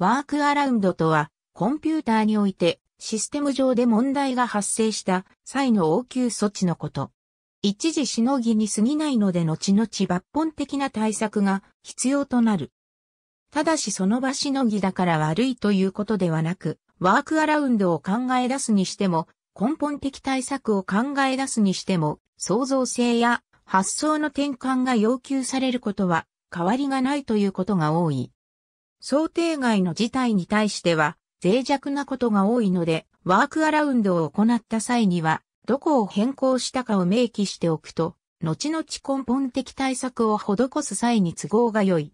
ワークアラウンドとは、コンピューターにおいて、システム上で問題が発生した際の応急措置のこと。一時しのぎに過ぎないので後々抜本的な対策が必要となる。ただしその場しのぎだから悪いということではなく、ワークアラウンドを考え出すにしても、根本的対策を考え出すにしても、創造性や発想の転換が要求されることは変わりがないということが多い。想定外の事態に対しては脆弱なことが多いので、ワークアラウンドを行った際には、どこを変更したかを明記しておくと、後々根本的対策を施す際に都合が良い。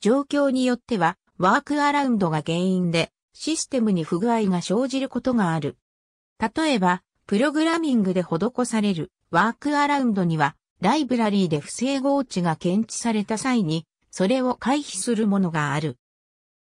状況によっては、ワークアラウンドが原因で、システムに不具合が生じることがある。例えば、プログラミングで施されるワークアラウンドには、ライブラリーで不整合値が検知された際に、それを回避するものがある。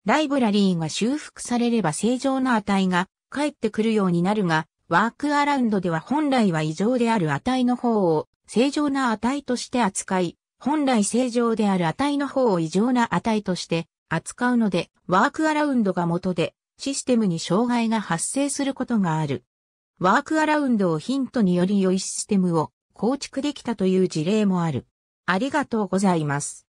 ライブラリーが修復されれば正常な値が返ってくるようになるが、ワークアラウンドでは本来は異常である値の方を正常な値として扱い、本来正常である値の方を異常な値として扱うので、ワークアラウンドが元でシステムに障害が発生することがある。ワークアラウンドをヒントにより良いシステムを構築できたという事例もある。ありがとうございます。